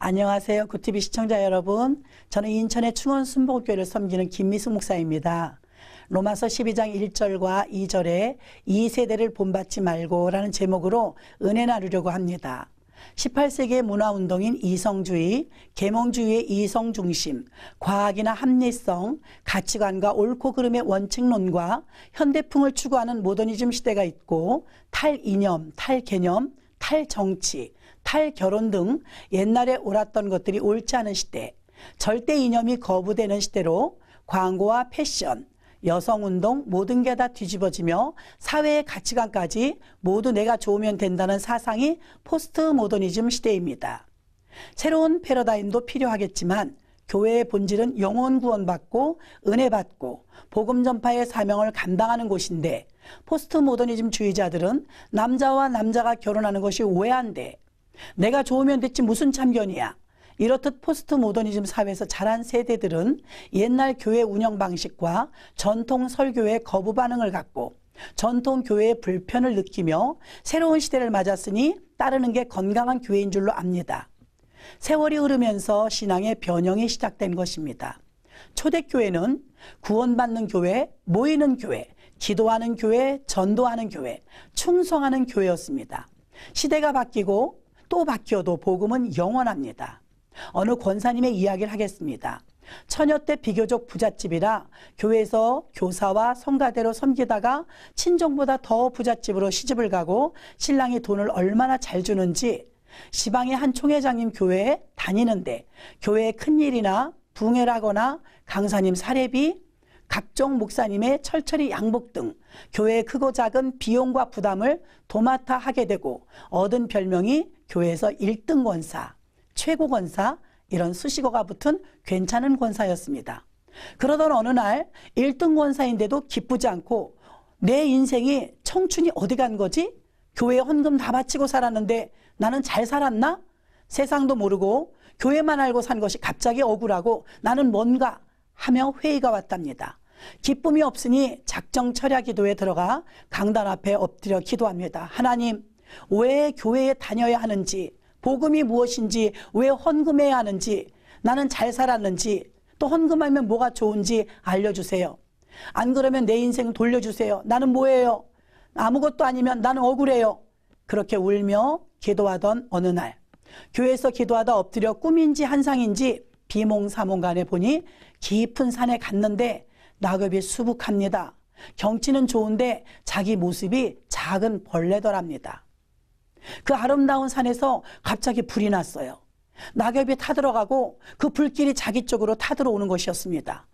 안녕하세요. 구티비 시청자 여러분. 저는 인천의 충원 순복교회를 섬기는 김미숙 목사입니다. 로마서 12장 1절과 2절에 이 세대를 본받지 말고라는 제목으로 은혜 나누려고 합니다. 18세기의 문화운동인 이성주의, 계몽주의의 이성중심, 과학이나 합리성, 가치관과 옳고 그름의 원칙론과 현대풍을 추구하는 모더니즘 시대가 있고 탈이념, 탈개념, 탈정치, 탈결혼 등 옛날에 옳았던 것들이 옳지 않은 시대, 절대 이념이 거부되는 시대로 광고와 패션, 여성운동 모든 게 다 뒤집어지며 사회의 가치관까지 모두 내가 좋으면 된다는 사상이 포스트 모더니즘 시대입니다. 새로운 패러다임도 필요하겠지만 교회의 본질은 영혼 구원받고 은혜 받고 복음 전파의 사명을 감당하는 곳인데 포스트 모더니즘 주의자들은 남자와 남자가 결혼하는 것이 오해한데 내가 좋으면 됐지 무슨 참견이야. 이렇듯 포스트 모더니즘 사회에서 자란 세대들은 옛날 교회 운영 방식과 전통 설교의 거부 반응을 갖고 전통 교회의 불편을 느끼며 새로운 시대를 맞았으니 따르는 게 건강한 교회인 줄로 압니다. 세월이 흐르면서 신앙의 변형이 시작된 것입니다. 초대교회는 구원받는 교회, 모이는 교회, 기도하는 교회, 전도하는 교회, 충성하는 교회였습니다. 시대가 바뀌고 또바뀌어도 복음은 영원합니다. 어느 권사님의 이야기를 하겠습니다. 처녀 때 비교적 부잣집이라 교회에서 교사와 성가대로 섬기다가 친정보다 더 부잣집으로 시집을 가고 신랑이 돈을 얼마나 잘 주는지 시방의 한 총회장님 교회에 다니는데 교회의 큰일이나 붕해라거나 강사님 사례비 각종 목사님의 철철이 양복 등 교회의 크고 작은 비용과 부담을 도맡아 하게 되고 얻은 별명이 교회에서 1등 권사, 최고 권사 이런 수식어가 붙은 괜찮은 권사였습니다. 그러던 어느 날 1등 권사인데도 기쁘지 않고 내 인생이 청춘이 어디 간 거지? 교회 헌금 다 바치고 살았는데 나는 잘 살았나? 세상도 모르고 교회만 알고 산 것이 갑자기 억울하고 나는 뭔가 하며 회의가 왔답니다. 기쁨이 없으니 작정 철야 기도에 들어가 강단 앞에 엎드려 기도합니다. 하나님, 왜 교회에 다녀야 하는지, 복음이 무엇인지, 왜 헌금해야 하는지, 나는 잘 살았는지, 또 헌금하면 뭐가 좋은지 알려주세요. 안 그러면 내 인생 돌려주세요. 나는 뭐예요? 아무것도 아니면 나는 억울해요. 그렇게 울며 기도하던 어느 날, 교회에서 기도하다 엎드려 꿈인지 한상인지 비몽사몽간에 보니 깊은 산에 갔는데 낙엽이 수북합니다. 경치는 좋은데 자기 모습이 작은 벌레더랍니다. 그 아름다운 산에서 갑자기 불이 났어요. 낙엽이 타들어가고 그 불길이 자기 쪽으로 타들어오는 것이었습니다.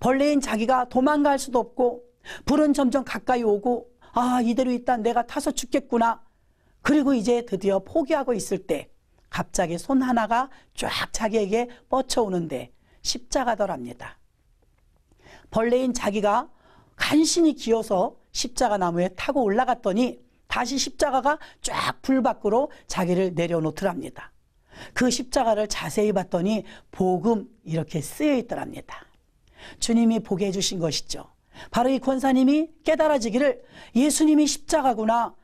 벌레인 자기가 도망갈 수도 없고 불은 점점 가까이 오고 아 이대로 있다 내가 타서 죽겠구나. 그리고 이제 드디어 포기하고 있을 때 갑자기 손 하나가 쫙 자기에게 뻗쳐오는데 십자가더랍니다. 벌레인 자기가 간신히 기어서 십자가 나무에 타고 올라갔더니 다시 십자가가 쫙 불 밖으로 자기를 내려놓더랍니다. 그 십자가를 자세히 봤더니 복음 이렇게 쓰여 있더랍니다. 주님이 보게 해주신 것이죠. 바로 이 권사님이 깨달아지기를 예수님이 십자가구나.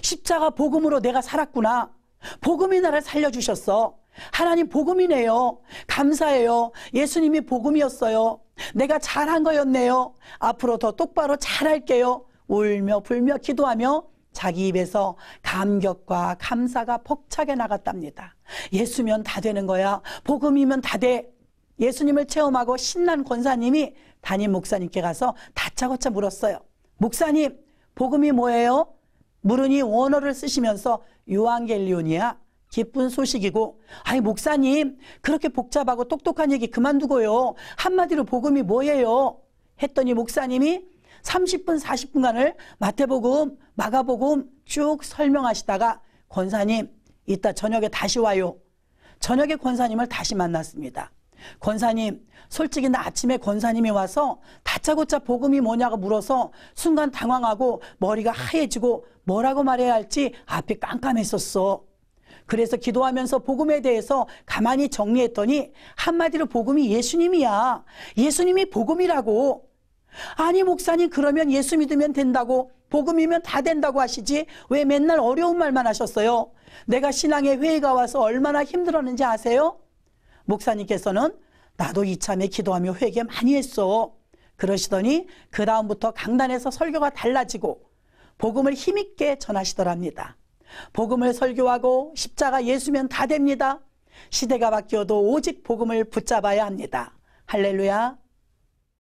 십자가 복음으로 내가 살았구나. 복음이 나를 살려주셨어. 하나님 복음이네요. 감사해요. 예수님이 복음이었어요. 내가 잘한 거였네요. 앞으로 더 똑바로 잘할게요. 울며 불며 기도하며 자기 입에서 감격과 감사가 폭차게 나갔답니다. 예수면 다 되는 거야. 복음이면 다 돼. 예수님을 체험하고 신난 권사님이 담임 목사님께 가서 다짜고짜 물었어요. 목사님, 복음이 뭐예요? 물으니 원어를 쓰시면서 요한겔리온이야. 기쁜 소식이고 아니 목사님 그렇게 복잡하고 똑똑한 얘기 그만두고요 한마디로 복음이 뭐예요 했더니 목사님이 30분, 40분간을 마태복음, 마가복음 쭉 설명하시다가 권사님, 이따 저녁에 다시 와요. 저녁에 권사님을 다시 만났습니다. 권사님, 솔직히 나 아침에 권사님이 와서 다짜고짜 복음이 뭐냐고 물어서 순간 당황하고 머리가 하얘지고 뭐라고 말해야 할지 앞이 깜깜했었어. 그래서 기도하면서 복음에 대해서 가만히 정리했더니 한마디로 복음이 예수님이야. 예수님이 복음이라고. 아니 목사님 그러면 예수 믿으면 된다고 복음이면 다 된다고 하시지 왜 맨날 어려운 말만 하셨어요? 내가 신앙의 회의가 와서 얼마나 힘들었는지 아세요? 목사님께서는 나도 이참에 기도하며 회개 많이 했어. 그러시더니 그 다음부터 강단에서 설교가 달라지고 복음을 힘있게 전하시더랍니다. 복음을 설교하고 십자가 예수면 다 됩니다. 시대가 바뀌어도 오직 복음을 붙잡아야 합니다. 할렐루야.